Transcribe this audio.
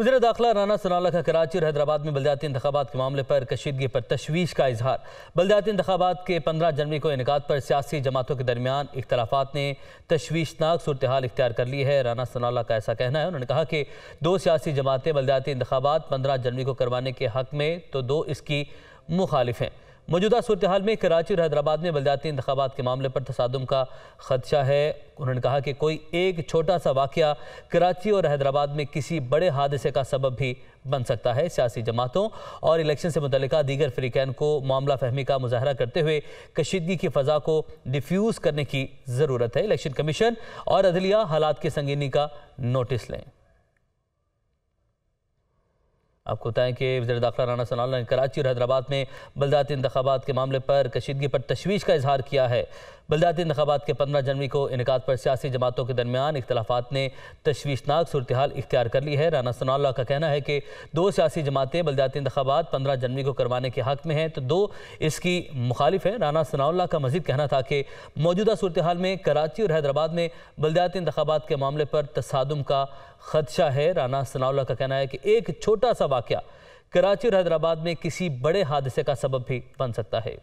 वजी दाखिला राना सनाला का कराची और हैदराबाद में बलदियाती इंतबात के मामले पर कशीदगी पर तशवीश का इजहार बलदियाती इंतबात के पंद्रह जनवरी को इनका पर सियासी जमातों के दरमियान इख्तलाफा ने तशवीशनाक सूरत हाल इख्तियार कर ली है राना सनाला का ऐसा कहना है उन्होंने कहा कि दो सियासी जमातें बलदियाती इंतबात पंद्रह जनवरी को करवाने के हक में तो दो इसकी मुखालिफ हैं मौजूदा सूरत हाल में कराची और हैदराबाद में बलदाती इंतबात के मामले पर तसादम का खदशा है उन्होंने कहा कि कोई एक छोटा सा वाक़ कराची और हैदराबाद में किसी बड़े हादसे का सबब भी बन सकता है सियासी जमातों और इलेक्शन से मुतल दीगर फ्रीकैन को मामला फहमी का मुजाहरा करते हुए कशीदगी की फ़जा को डिफ्यूज़ करने की ज़रूरत है इलेक्शन कमीशन और अदलिया हालात की संगीनी का नोटिस लें आपको बताएं कि वजी दाखिला राना सनाल ने कराची और हैदराबाद में बलदाती इंतबात के मामले पर कशीदगी पर तशवीश का इजहार किया है बलदाती इंतबात के पंद्रह जनवरी को इनका पर सियासी जमातों के दरमियान इख्तलाफा ने तशवीशनाक सूरत हाल इख्तियार कर ली है राना सनाल्ला का कहना है कि दो सियासी जमातें बलदाती इंतबात पंद्रह जनवरी को करवाने के हक में हैं तो दो इसकी मुखालिफ है राना सनाउल्ला का मजीद कहना था कि मौजूदा सूरत हाल में कराची और हैदराबाद में बलदाती इंतबात के मामले पर तसादम का खदशा है राना सनाउल्ला का कहना है कि एक छोटा सा वाक़ कराची और हैदराबाद में किसी बड़े हादसे का सबब भी बन सकता है